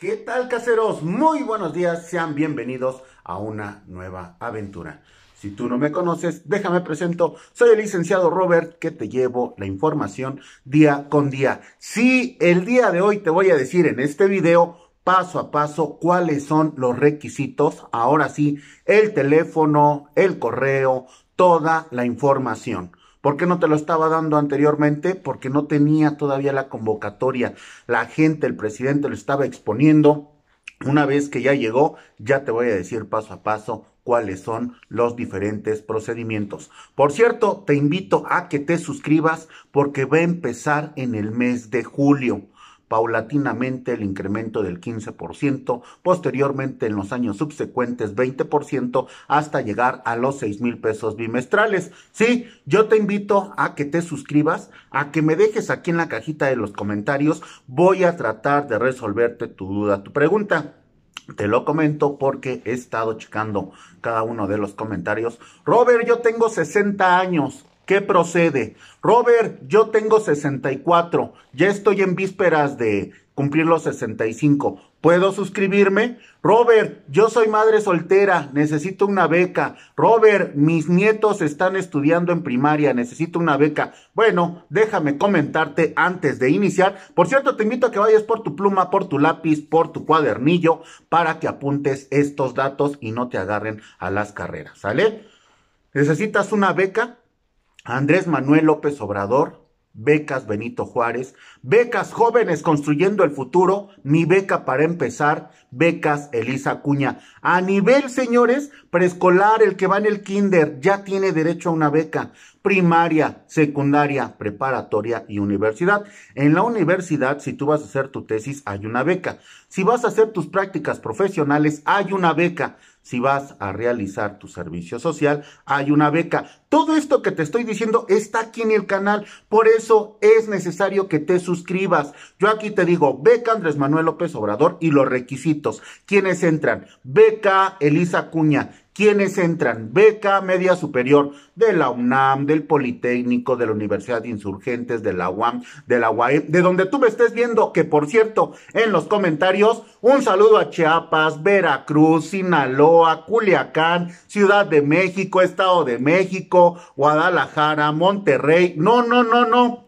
¿Qué tal caseros? Muy buenos días, sean bienvenidos a una nueva aventura. Si tú no me conoces, déjame presento, soy el licenciado Robert que te llevo la información día con día. Sí, el día de hoy te voy a decir en este video paso a paso cuáles son los requisitos, ahora sí, el teléfono, el correo, toda la información. ¿Por qué no te lo estaba dando anteriormente? Porque no tenía todavía la convocatoria. La gente, el presidente lo estaba exponiendo. Una vez que ya llegó, ya te voy a decir paso a paso cuáles son los diferentes procedimientos. Por cierto, te invito a que te suscribas porque va a empezar en el mes de julio paulatinamente el incremento del 15%, posteriormente en los años subsecuentes 20%, hasta llegar a los 6 mil pesos bimestrales. Sí, yo te invito a que te suscribas, a que me dejes aquí en la cajita de los comentarios, voy a tratar de resolverte tu duda, tu pregunta. Te lo comento porque he estado checando cada uno de los comentarios. Robert, yo tengo 60 años. ¿Qué procede? Robert, yo tengo 64, ya estoy en vísperas de cumplir los 65. ¿Puedo suscribirme? Robert, yo soy madre soltera, necesito una beca. Robert, mis nietos están estudiando en primaria, necesito una beca. Bueno, déjame comentarte antes de iniciar. Por cierto, te invito a que vayas por tu pluma, por tu lápiz, por tu cuadernillo para que apuntes estos datos y no te agarren a las carreras, ¿sale? ¿Necesitas una beca? Andrés Manuel López Obrador, becas Benito Juárez, becas jóvenes construyendo el futuro, mi beca para empezar, becas Elisa Cuña. A nivel, señores, preescolar, el que va en el kinder ya tiene derecho a una beca, primaria, secundaria, preparatoria y universidad. En la universidad, si tú vas a hacer tu tesis, hay una beca. Si vas a hacer tus prácticas profesionales, hay una beca. Si vas a realizar tu servicio social, hay una beca. Todo esto que te estoy diciendo está aquí en el canal, por eso es necesario que te suscribas. Yo aquí te digo, beca Andrés Manuel López Obrador y los requisitos. ¿Quiénes entran? Beca Elisa Cuña. ¿Quiénes entran? Beca media superior de la UNAM, del Politécnico, de la Universidad de Insurgentes, de la UAM, de la UAE, de donde tú me estés viendo, que por cierto, en los comentarios, un saludo a Chiapas, Veracruz, Sinaloa, Culiacán, Ciudad de México, Estado de México, Guadalajara, Monterrey. No, no, no, no.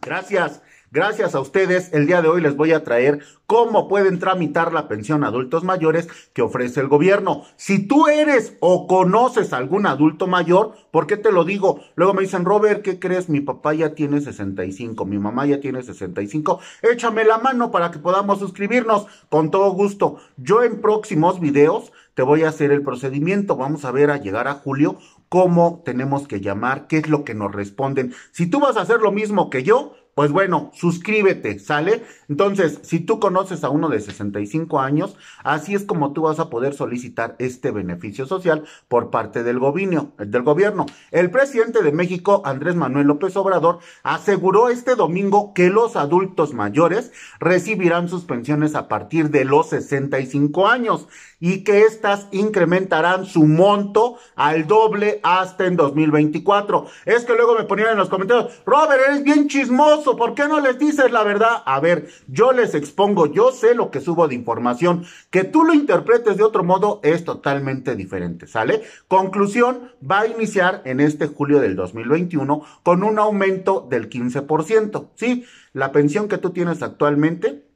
Gracias. Gracias a ustedes, el día de hoy les voy a traer cómo pueden tramitar la pensión a adultos mayores que ofrece el gobierno. Si tú eres o conoces a algún adulto mayor, ¿por qué te lo digo? Luego me dicen, Robert, ¿qué crees? Mi papá ya tiene 65, mi mamá ya tiene 65. Échame la mano para que podamos suscribirnos. Con todo gusto. Yo en próximos videos te voy a hacer el procedimiento. Vamos a ver a llegar a julio cómo tenemos que llamar, qué es lo que nos responden. Si tú vas a hacer lo mismo que yo, pues bueno, suscríbete, ¿sale? Entonces, si tú conoces a uno de 65 años, así es como tú vas a poder solicitar este beneficio social por parte del gobierno. Del gobierno. El presidente de México, Andrés Manuel López Obrador, aseguró este domingo que los adultos mayores recibirán sus pensiones a partir de los 65 años y que éstas incrementarán su monto al doble hasta en 2024. Es que luego me ponían en los comentarios, Robert, eres bien chismoso ¿por qué no les dices la verdad? A ver, yo les expongo, yo sé lo que subo de información. Que tú lo interpretes de otro modo es totalmente diferente, ¿sale? Conclusión, va a iniciar en este julio del 2021 con un aumento del 15%, ¿sí? La pensión que tú tienes actualmente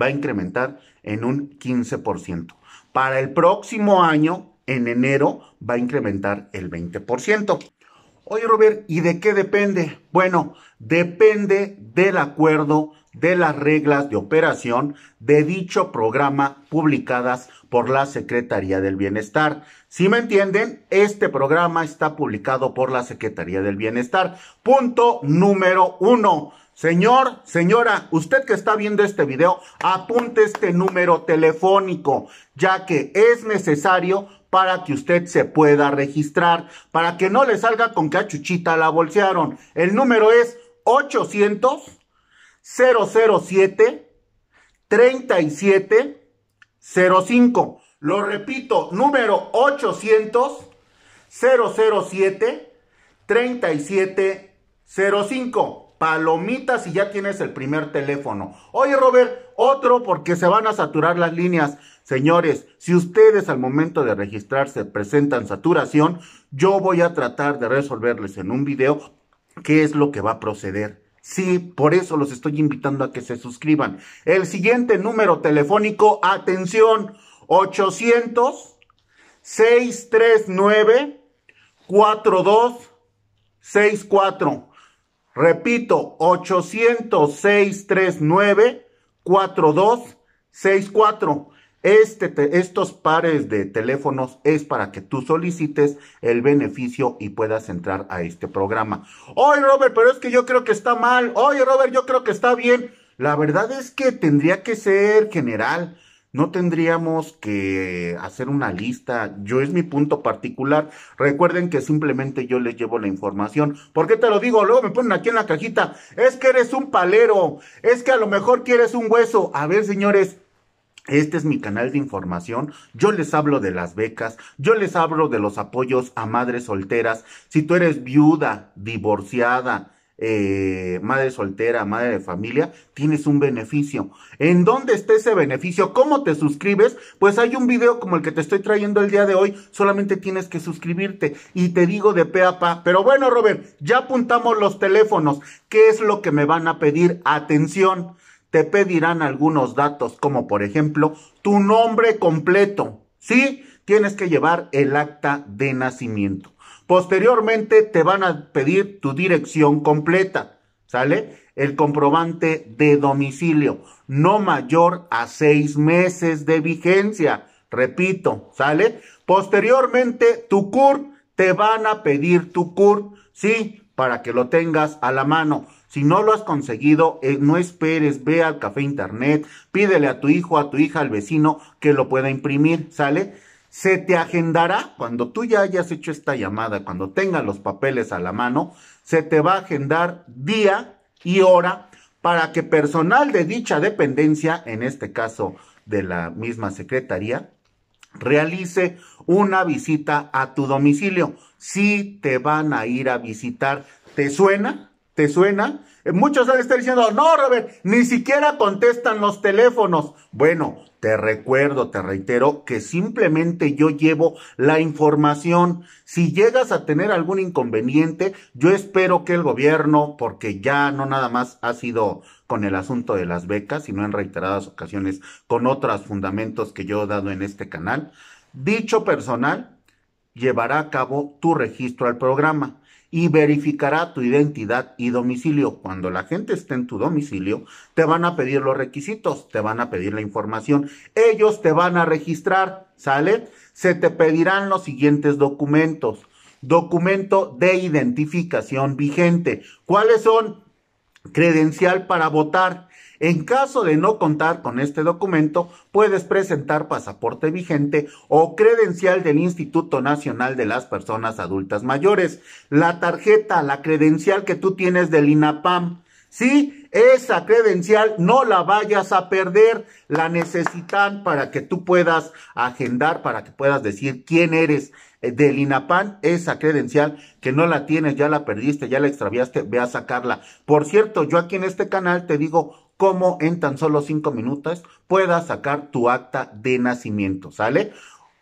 va a incrementar en un 15%. Para el próximo año, en enero, va a incrementar el 20%. Oye, Robert, ¿y de qué depende? Bueno, depende del acuerdo de las reglas de operación de dicho programa publicadas por la Secretaría del Bienestar. Si me entienden, este programa está publicado por la Secretaría del Bienestar. Punto número uno. Señor, señora, usted que está viendo este video, apunte este número telefónico, ya que es necesario para que usted se pueda registrar, para que no le salga con cachuchita la bolsearon. El número es 800 007 37 05. Lo repito, número 800 007 3705 palomitas y ya tienes el primer teléfono. Oye, Robert, otro porque se van a saturar las líneas. Señores, si ustedes al momento de registrarse presentan saturación, yo voy a tratar de resolverles en un video qué es lo que va a proceder. Sí, por eso los estoy invitando a que se suscriban. El siguiente número telefónico, atención, 800 639 4264. Repito, 806 639 4264 Este estos pares de teléfonos es para que tú solicites el beneficio y puedas entrar a este programa. Oye, Robert, pero es que yo creo que está mal. Oye, Robert, yo creo que está bien. La verdad es que tendría que ser general no tendríamos que hacer una lista. Yo es mi punto particular. Recuerden que simplemente yo les llevo la información. ¿Por qué te lo digo? Luego me ponen aquí en la cajita. Es que eres un palero. Es que a lo mejor quieres un hueso. A ver, señores. Este es mi canal de información. Yo les hablo de las becas, yo les hablo de los apoyos a madres solteras. Si tú eres viuda, divorciada, eh, madre soltera, madre de familia, tienes un beneficio. ¿En dónde está ese beneficio? ¿Cómo te suscribes? Pues hay un video como el que te estoy trayendo el día de hoy, solamente tienes que suscribirte y te digo de pe a pa. Pero bueno, Robert, ya apuntamos los teléfonos. ¿Qué es lo que me van a pedir? Atención, te pedirán algunos datos como por ejemplo tu nombre completo, ¿sí? Tienes que llevar el acta de nacimiento. Posteriormente te van a pedir tu dirección completa, ¿sale? El comprobante de domicilio, no mayor a seis meses de vigencia, repito, ¿sale? Posteriormente tu CUR te van a pedir tu CUR, sí, para que lo tengas a la mano. Si no lo has conseguido, eh, no esperes, ve al café internet, pídele a tu hijo, a tu hija, al vecino que lo pueda imprimir, ¿sale? Se te agendará cuando tú ya hayas hecho esta llamada, cuando tengas los papeles a la mano, se te va a agendar día y hora para que personal de dicha dependencia, en este caso de la misma secretaría, realice una visita a tu domicilio. Si te van a ir a visitar, ¿te suena? ¿Te suena? Eh, muchos han estar diciendo, no, Robert, ni siquiera contestan los teléfonos. Bueno, te recuerdo, te reitero que simplemente yo llevo la información. Si llegas a tener algún inconveniente, yo espero que el gobierno, porque ya no nada más ha sido con el asunto de las becas, sino en reiteradas ocasiones con otros fundamentos que yo he dado en este canal, dicho personal llevará a cabo tu registro al programa y verificará tu identidad y domicilio. Cuando la gente esté en tu domicilio, te van a pedir los requisitos, te van a pedir la información, ellos te van a registrar, ¿sale? Se te pedirán los siguientes documentos. Documento de identificación vigente. ¿Cuáles son? Credencial para votar, en caso de no contar con este documento, puedes presentar pasaporte vigente o credencial del Instituto Nacional de las Personas Adultas Mayores, la tarjeta, la credencial que tú tienes del INAPAM. Sí, esa credencial no la vayas a perder, la necesitan para que tú puedas agendar, para que puedas decir quién eres eh, del INAPAM. esa credencial que no la tienes, ya la perdiste, ya la extraviaste, ve a sacarla. Por cierto, yo aquí en este canal te digo cómo en tan solo cinco minutos puedas sacar tu acta de nacimiento, ¿sale?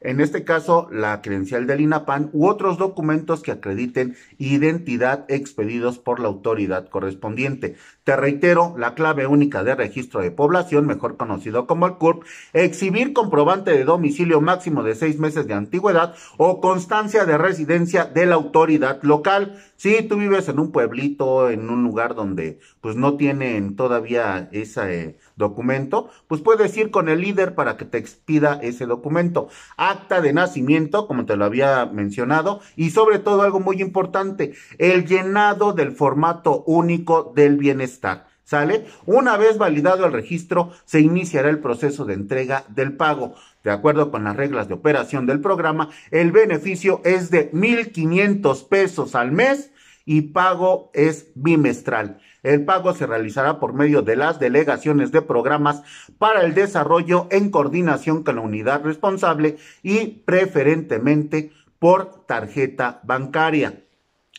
En este caso, la credencial del INAPAN u otros documentos que acrediten identidad expedidos por la autoridad correspondiente. Te reitero, la clave única de registro de población, mejor conocido como el CURP, exhibir comprobante de domicilio máximo de seis meses de antigüedad o constancia de residencia de la autoridad local. Si tú vives en un pueblito, en un lugar donde pues no tienen todavía ese eh, documento, pues puedes ir con el líder para que te expida ese documento. Acta de nacimiento, como te lo había mencionado, y sobre todo algo muy importante, el llenado del formato único del bienestar. ¿Sale? Una vez validado el registro, se iniciará el proceso de entrega del pago. De acuerdo con las reglas de operación del programa, el beneficio es de 1.500 pesos al mes y pago es bimestral. El pago se realizará por medio de las delegaciones de programas para el desarrollo en coordinación con la unidad responsable y preferentemente por tarjeta bancaria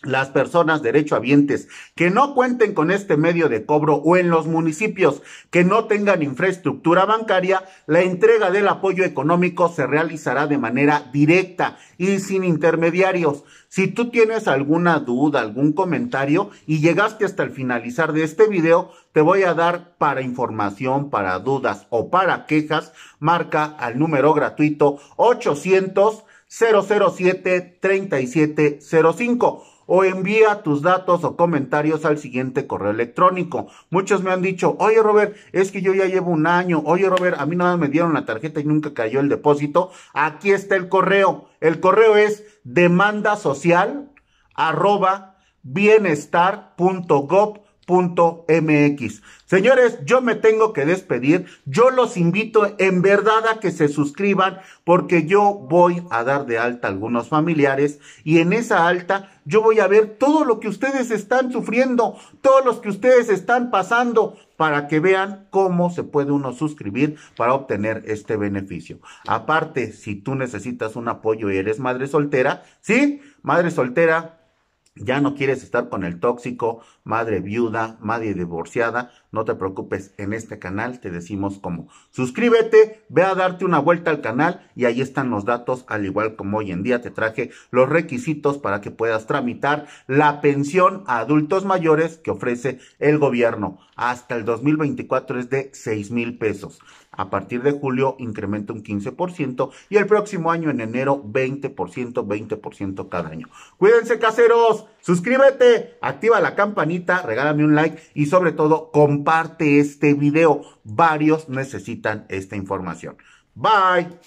las personas derechohabientes que no cuenten con este medio de cobro o en los municipios que no tengan infraestructura bancaria, la entrega del apoyo económico se realizará de manera directa y sin intermediarios. Si tú tienes alguna duda, algún comentario y llegaste hasta el finalizar de este video, te voy a dar para información, para dudas o para quejas, marca al número gratuito 800 007 3705 o envía tus datos o comentarios al siguiente correo electrónico. Muchos me han dicho, oye Robert, es que yo ya llevo un año, oye Robert, a mí nada me dieron la tarjeta y nunca cayó el depósito. Aquí está el correo. El correo es demanda Punto mx Señores, yo me tengo que despedir. Yo los invito en verdad a que se suscriban porque yo voy a dar de alta algunos familiares y en esa alta yo voy a ver todo lo que ustedes están sufriendo, todos los que ustedes están pasando para que vean cómo se puede uno suscribir para obtener este beneficio. Aparte, si tú necesitas un apoyo y eres madre soltera, ¿sí? Madre soltera, ya no quieres estar con el tóxico, madre viuda, madre divorciada. No te preocupes, en este canal te decimos cómo. Suscríbete, ve a darte una vuelta al canal y ahí están los datos, al igual como hoy en día te traje los requisitos para que puedas tramitar la pensión a adultos mayores que ofrece el gobierno. Hasta el 2024 es de 6 mil pesos. A partir de julio incrementa un 15% y el próximo año en enero 20%, 20% cada año. Cuídense caseros, suscríbete, activa la campanita, regálame un like y sobre todo comparte este video. Varios necesitan esta información. Bye.